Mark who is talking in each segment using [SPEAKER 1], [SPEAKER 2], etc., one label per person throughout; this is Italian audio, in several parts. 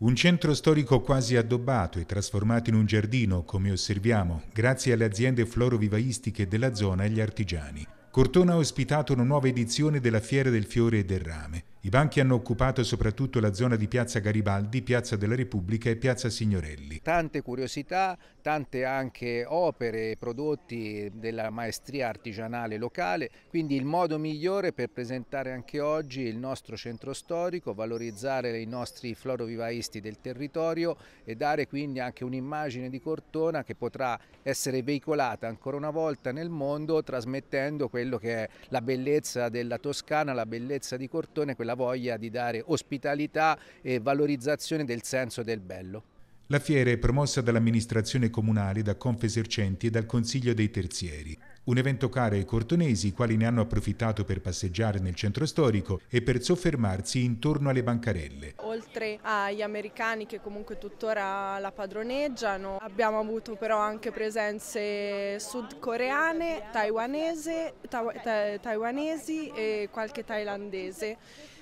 [SPEAKER 1] Un centro storico quasi addobbato e trasformato in un giardino, come osserviamo, grazie alle aziende florovivaistiche della zona e agli artigiani. Cortona ha ospitato una nuova edizione della Fiera del Fiore e del Rame. I banchi hanno occupato soprattutto la zona di Piazza Garibaldi, Piazza della Repubblica e Piazza Signorelli.
[SPEAKER 2] Tante curiosità, tante anche opere e prodotti della maestria artigianale locale, quindi il modo migliore per presentare anche oggi il nostro centro storico, valorizzare i nostri florovivaisti del territorio e dare quindi anche un'immagine di Cortona che potrà essere veicolata ancora una volta nel mondo trasmettendo quello che è la bellezza della Toscana, la bellezza di Cortona e quella la voglia di dare ospitalità e valorizzazione del senso del bello.
[SPEAKER 1] La fiera è promossa dall'amministrazione comunale, da Confesercenti e dal Consiglio dei Terzieri. Un evento caro ai cortonesi, i quali ne hanno approfittato per passeggiare nel centro storico e per soffermarsi intorno alle bancarelle
[SPEAKER 3] oltre agli americani che comunque tuttora la padroneggiano. Abbiamo avuto però anche presenze sudcoreane, taiwanese, ta ta taiwanesi e qualche thailandese.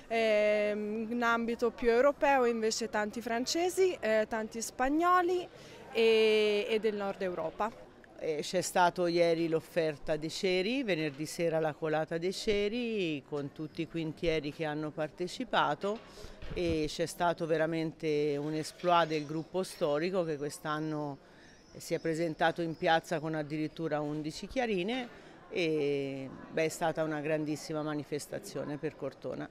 [SPEAKER 3] Eh, in ambito più europeo invece tanti francesi, eh, tanti spagnoli e, e del nord Europa.
[SPEAKER 4] C'è stato ieri l'offerta dei ceri, venerdì sera la colata dei ceri con tutti i quintieri che hanno partecipato e c'è stato veramente un esploit del gruppo storico che quest'anno si è presentato in piazza con addirittura 11 chiarine e beh, è stata una grandissima manifestazione per Cortona.